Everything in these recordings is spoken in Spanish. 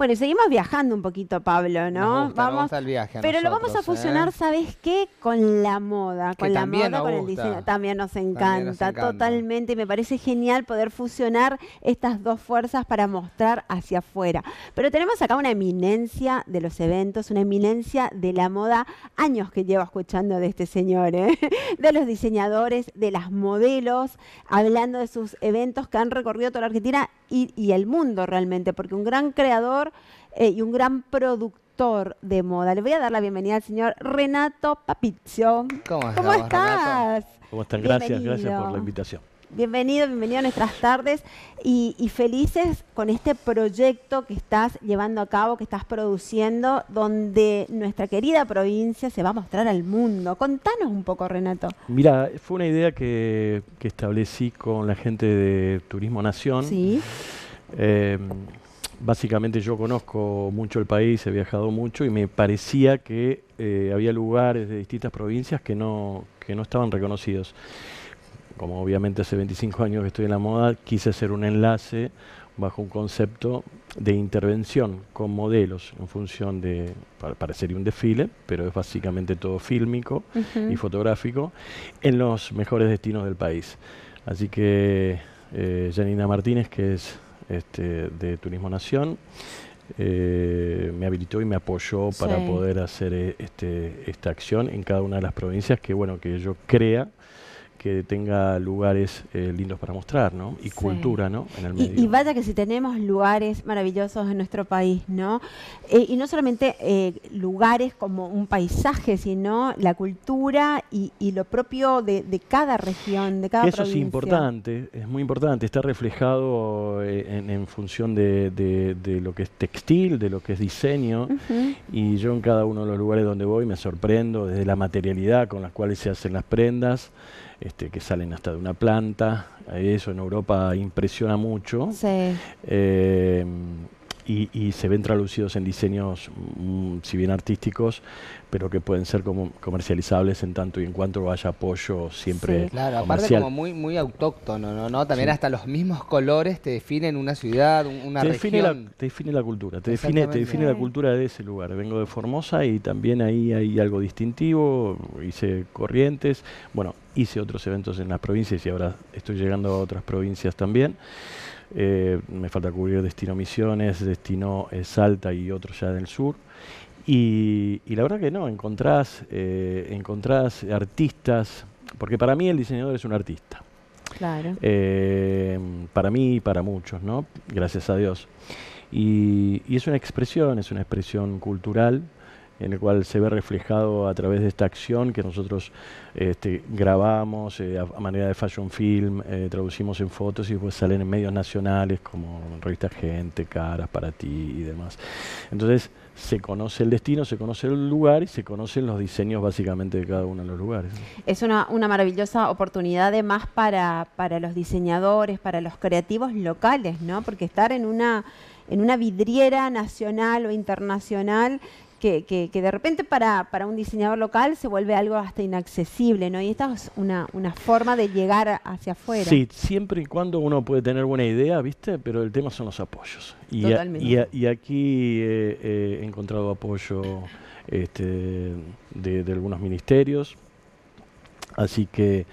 Bueno, seguimos viajando un poquito, Pablo, ¿no? vamos al viaje. pero lo vamos a ¿eh? fusionar, ¿sabes qué? Con la moda, con la moda, con el diseño. También nos, encanta, totalmente. Y me parece genial poder fusionar estas dos fuerzas para mostrar hacia afuera. Pero tenemos acá una eminencia de los eventos, una eminencia de la moda. Años que llevo escuchando de este señor, ¿eh? de los diseñadores, de las modelos, hablando de sus eventos que han recorrido toda la Argentina y, y el mundo realmente, porque un gran creador eh, y un gran productor de moda. Le voy a dar la bienvenida al señor Renato Papizio. ¿Cómo, estás? ¿Cómo estás? ¿Cómo están? Gracias, gracias por la invitación. Bienvenido, bienvenido a nuestras tardes y, felices con este proyecto que estás llevando a cabo, que estás produciendo, donde nuestra querida provincia se va a mostrar al mundo. Contanos un poco, Renato. Mira, fue una idea que, establecí con la gente de Turismo Nación. Sí. Eh, básicamente yo conozco mucho el país, he viajado mucho y me parecía que eh, había lugares de distintas provincias que no, no estaban reconocidos. Como obviamente hace 25 años que estoy en la moda, quise hacer un enlace bajo un concepto de intervención con modelos en función de, parecería un desfile, pero es básicamente todo fílmico y fotográfico, en los mejores destinos del país. Así que eh, Janina Martínez, que es este, de Turismo Nación. Eh, me habilitó y me apoyó para poder hacer eh, este, esta acción en cada una de las provincias que bueno que yo crea que tenga lugares eh, lindos para mostrar, ¿no? Y cultura, ¿no? Y, vaya que si tenemos lugares maravillosos en nuestro país, ¿no? Eh, y no solamente eh, lugares como un paisaje, sino la cultura y, lo propio de, cada región, de cada Eso es importante, es muy importante. Está reflejado en, función de, lo que es textil, de lo que es diseño. Y yo en cada uno de los lugares donde voy me sorprendo desde la materialidad con la cual se hacen las prendas. Este, que salen hasta de una planta. Eso en Europa impresiona mucho. Eh, y, se ven traducidos en diseños, mm, si bien artísticos, pero que pueden ser como comercializables en tanto y en cuanto haya apoyo siempre. claro, aparte como muy, muy autóctono, ¿no? ¿no? También hasta los mismos colores te definen una ciudad, una región. la, te define la cultura, te define, te define la cultura de ese lugar. Vengo de Formosa y también ahí hay algo distintivo, hice corrientes, bueno, hice otros eventos en las provincias y ahora estoy llegando a otras provincias también. Eh, me falta cubrir Destino Misiones, Destino eh, Salta y otros ya del sur. Y, la verdad que no, encontrás, eh, encontrás artistas, porque para mí el diseñador es un artista. Claro. para mí y para muchos, ¿no? Gracias a Dios. Y, y, es una expresión, es una expresión cultural en el cual se ve reflejado a través de esta acción que nosotros este, grabamos eh, a manera de fashion film, eh, traducimos en fotos y después salen en medios nacionales como revista Gente, Caras, Para Ti y demás. Entonces se conoce el destino, se conoce el lugar y se conocen los diseños básicamente de cada uno de los lugares. Es una, maravillosa oportunidad además para, para los diseñadores, para los creativos locales, ¿no? Porque estar en una en una vidriera nacional o internacional que, de repente para, para, un diseñador local se vuelve algo hasta inaccesible, ¿no? Y esta es una, una, forma de llegar hacia afuera. Sí, siempre y cuando uno puede tener buena idea, ¿viste? Pero el tema son los apoyos. Y, y, aquí eh, eh, he encontrado apoyo este, de algunos ministerios, Así que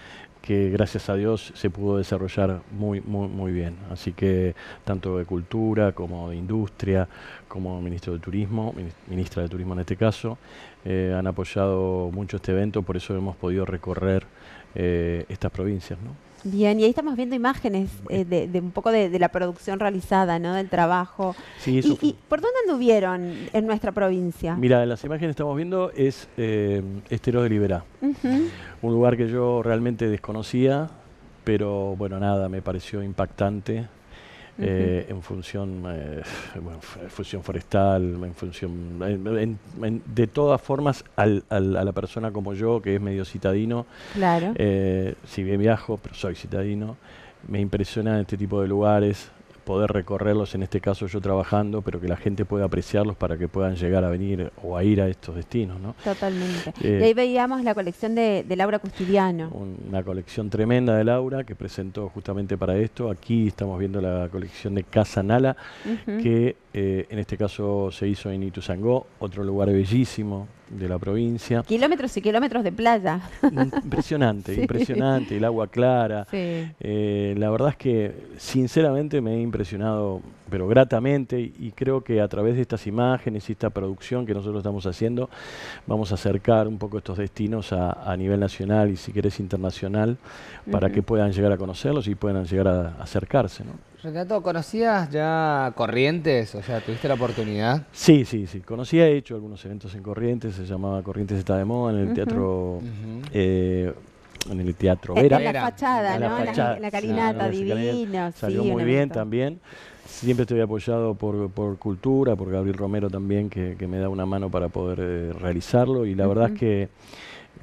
que gracias a Dios se pudo desarrollar muy, muy, muy bien. Así que tanto de cultura como de industria, como ministro de turismo, ministra de turismo en este caso, eh, han apoyado mucho este evento, por eso hemos podido recorrer eh, estas provincias, ¿no? Bien, y ahí estamos viendo imágenes mm. eh, de, un poco de, la producción realizada, ¿no? Del trabajo. Sí, y, por dónde anduvieron en nuestra provincia? Mira, las imágenes que estamos viendo es eh, Estero de Liberá, un lugar que yo realmente desconocía, pero bueno, nada, me pareció impactante eh, en función eh, función forestal, en función de todas formas a la persona como yo que es medio citadino, eh, si bien viajo, pero soy citadino, me impresiona este tipo de lugares, poder recorrerlos, en este caso yo trabajando, pero que la gente pueda apreciarlos para que puedan llegar a venir o a ir a estos destinos. ¿no? Totalmente. Eh, y ahí veíamos la colección de, de, Laura Custidiano. Una colección tremenda de Laura que presentó justamente para esto. Aquí estamos viendo la colección de Casa Nala, que eh, en este caso se hizo en Ituzangó, otro lugar bellísimo, de la provincia. Kilómetros y kilómetros de playa. Impresionante, impresionante, el agua clara. Eh, la verdad es que sinceramente me he impresionado, pero gratamente, y creo que a través de estas imágenes y esta producción que nosotros estamos haciendo, vamos a acercar un poco estos destinos a, nivel nacional y si querés internacional, para que puedan llegar a conocerlos y puedan llegar a, a acercarse. ¿no? Renato, ¿conocías ya Corrientes? O sea, ¿tuviste la oportunidad? Sí, sí, sí. Conocía, he hecho algunos eventos en Corrientes, se llamaba Corrientes está de moda, en el teatro... Eh, en el teatro Vera. la fachada, ¿no? la, carinata, Salió muy bien también. Siempre estoy apoyado por, por Cultura, por Gabriel Romero también, que, me da una mano para poder eh, realizarlo. Y la verdad es que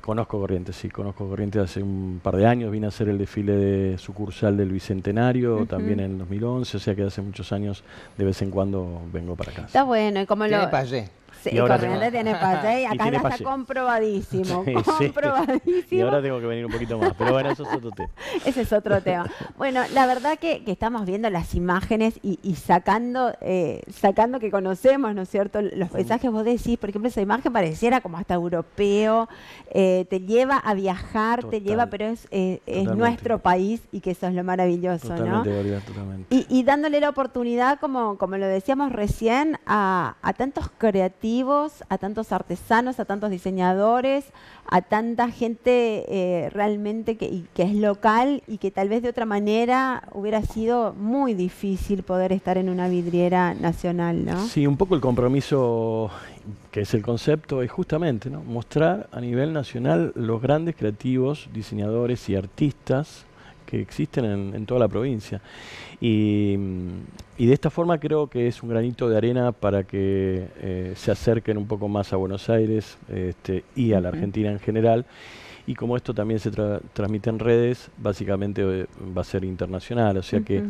conozco Corrientes, sí, conozco Corrientes hace un par de años. Vine a hacer el desfile de sucursal del Bicentenario también en el 2011, o sea que hace muchos años de vez en cuando vengo para acá. Está bueno, y cómo lo... pasé y tiene ¿eh? acá está comprobadísimo. comprobadísimo. Y ahora tengo que venir un poquito más. Pero bueno, eso es otro tema. Ese es otro tema. Bueno, la verdad que, estamos viendo las imágenes y, sacando, eh, sacando que conocemos, ¿no es cierto? Los paisajes, vos decís, por ejemplo, esa imagen pareciera como hasta europeo, eh, te lleva a viajar, te lleva, pero es, nuestro país y que eso es lo maravilloso, ¿no? Y, dándole la oportunidad, como, como lo decíamos recién, a tantos creativos a tantos artesanos, a tantos diseñadores, a tanta gente eh, realmente que, es local y que tal vez de otra manera hubiera sido muy difícil poder estar en una vidriera nacional, Sí, un poco el compromiso que es el concepto es justamente mostrar a nivel nacional los grandes creativos, diseñadores y artistas que existen en, toda la provincia. Mm, y, de esta forma creo que es un granito de arena para que eh, se acerquen un poco más a Buenos Aires este, y a la Argentina en general. Y como esto también se transmite en redes, básicamente eh, va a ser internacional, o sea que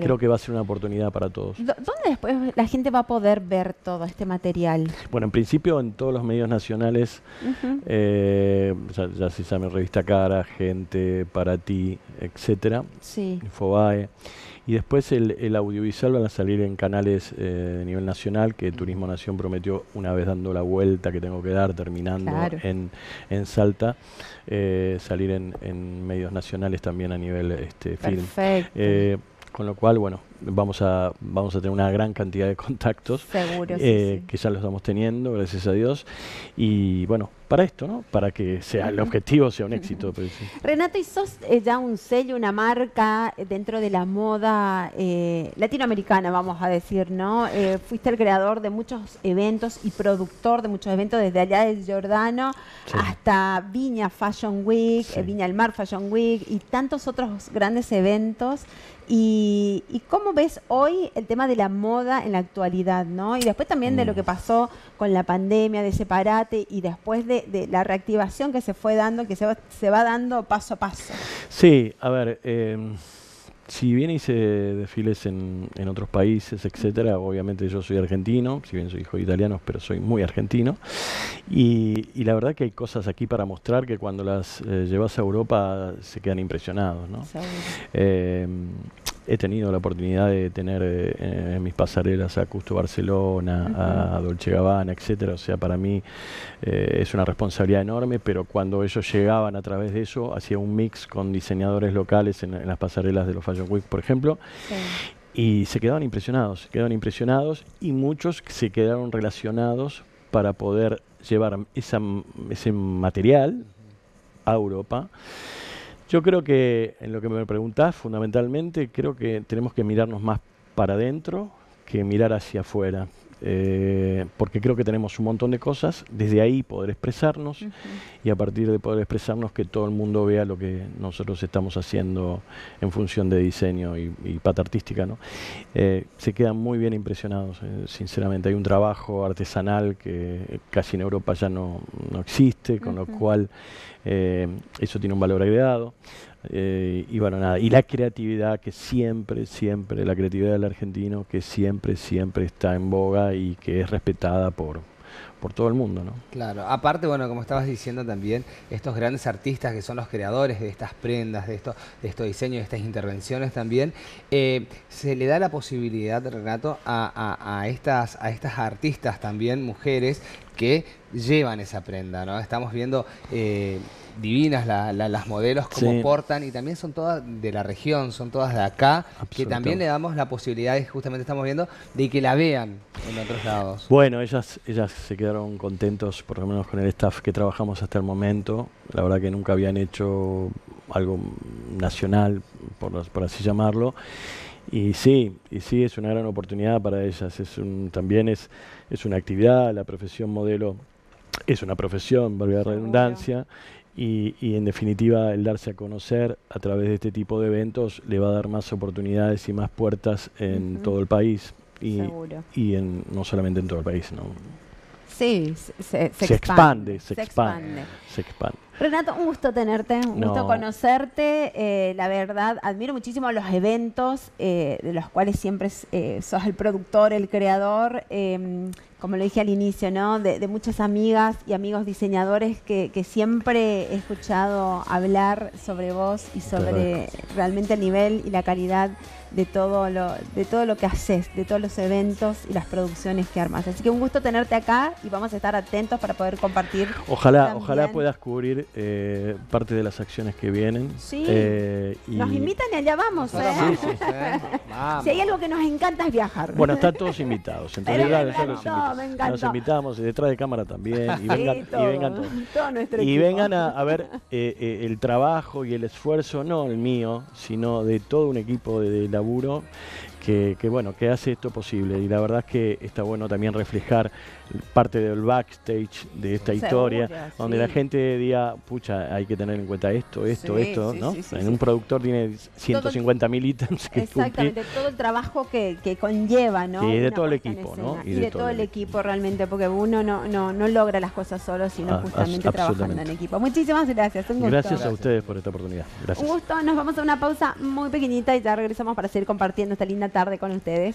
creo que va a ser una oportunidad para todos. ¿Dónde después la gente va a poder ver todo este material? Bueno, en principio en todos los medios nacionales, eh, ya, se llame Revista Cara, Gente, Para Ti, etcétera, sí. Infobae. Y después el, audiovisual van a salir en canales eh, de nivel nacional, que Turismo Nación prometió una vez dando la vuelta que tengo que dar, terminando en, Salta, eh, salir en, medios nacionales también a nivel este, film. Eh, con lo cual, bueno, vamos a, vamos a tener una gran cantidad de contactos. Eh, que ya los estamos teniendo, gracias a Dios. Y bueno, para esto, ¿no? Para que sea el objetivo sea un éxito. Pues, Renato, ¿y sos eh, ya un sello, una marca eh, dentro de la moda latinoamericana, vamos a decir, ¿no? fuiste el creador de muchos eventos y productor de muchos eventos desde allá del Giordano hasta Viña Fashion Week, Viña el Mar Fashion Week y tantos otros grandes eventos. y cómo ves hoy el tema de la moda en la actualidad, no? Y después también de lo mm. que pasó con la pandemia, de ese y después de, la reactivación que se fue dando, que se va, dando paso a paso. Sí, a ver, eh, si bien hice desfiles en, otros países, etcétera, obviamente yo soy argentino, si bien soy hijo de italianos, pero soy muy argentino. Y, la verdad que hay cosas aquí para mostrar que cuando las eh, llevas a Europa se quedan impresionados, ¿no? he tenido la oportunidad de tener eh, en mis pasarelas a Custo Barcelona, a Dolce Gabbana, etcétera. O sea, para mí eh, es una responsabilidad enorme, pero cuando ellos llegaban a través de eso, hacía un mix con diseñadores locales en, las pasarelas de los Fashion Week, por ejemplo. y se quedaban impresionados, se quedaron impresionados y muchos se quedaron relacionados para poder llevar esa, ese material a Europa yo creo que, en lo que me preguntás, fundamentalmente creo que tenemos que mirarnos más para adentro que mirar hacia afuera. Eh, porque creo que tenemos un montón de cosas, desde ahí poder expresarnos y a partir de poder expresarnos que todo el mundo vea lo que nosotros estamos haciendo en función de diseño y, pata artística, eh, se quedan muy bien impresionados, eh, sinceramente. Hay un trabajo artesanal que casi en Europa ya no, existe, con lo cual eso tiene un valor agregado. Eh, y bueno, nada, y la creatividad que siempre, siempre, la creatividad del argentino que siempre, siempre está en boga y que es respetada por, por todo el mundo, ¿no? Claro, aparte, bueno, como estabas diciendo también, estos grandes artistas que son los creadores de estas prendas, de estos, de estos diseños, de estas intervenciones también, eh, se le da la posibilidad, Renato, a, a, estas, artistas también, mujeres, que llevan esa prenda, ¿no? Estamos viendo... Eh, divinas las modelos, cómo portan, y también son todas de la región, son todas de acá, que también le damos la posibilidad, justamente estamos viendo, de que la vean en otros lados. Bueno, ellas, ellas se quedaron contentos, por lo menos con el staff que trabajamos hasta el momento. La verdad que nunca habían hecho algo nacional, por, por así llamarlo. Y sí, y sí, es una gran oportunidad para ellas. Es un, también es, es una actividad, la profesión modelo es una profesión, valga la redundancia, y, en definitiva el darse a conocer a través de este tipo de eventos le va a dar más oportunidades y más puertas en todo el país y, y en, no solamente en todo el país. ¿no? Sí, se, se, se expande, se, expande. Se expande. Renato, un gusto tenerte, un gusto conocerte. Eh, la verdad, admiro muchísimo los eventos eh, de los cuales siempre eh, sos el productor, el creador. Em, como lo dije al inicio, ¿no? De, muchas amigas y amigos diseñadores que, siempre he escuchado hablar sobre vos y sobre realmente el nivel y la calidad de todo lo, de todo lo que haces, de todos los eventos y las producciones que armas. Así que un gusto tenerte acá y vamos a estar atentos para poder compartir. Ojalá, ojalá puedas cubrir eh, parte de las acciones que vienen. Eh, nos invitan y allá vamos. ¿eh? Si hay algo que nos encanta es viajar. Bueno, están todos invitados. En Nos invitamos y detrás de cámara también. Y vengan, a, ver el trabajo y el esfuerzo, no el mío, sino de todo un equipo de laburo que, bueno, que hace esto posible. Y la verdad es que está bueno también reflejar parte del backstage de esta historia, donde la gente diga, pucha, hay que tener en cuenta esto, esto, esto, ¿no? en un productor tiene 150 mil ítems que Exactamente, todo el trabajo que, conlleva, ¿no? Y de todo el equipo, ¿no? Y, de, todo, el equipo realmente, porque uno no, no, no logra las cosas solo, sino ah, justamente trabajando en equipo. Muchísimas gracias, un gusto. Gracias a ustedes por esta oportunidad. Gracias. Un gusto, nos vamos a una pausa muy pequeñita y ya regresamos para seguir compartiendo esta linda tarde con ustedes.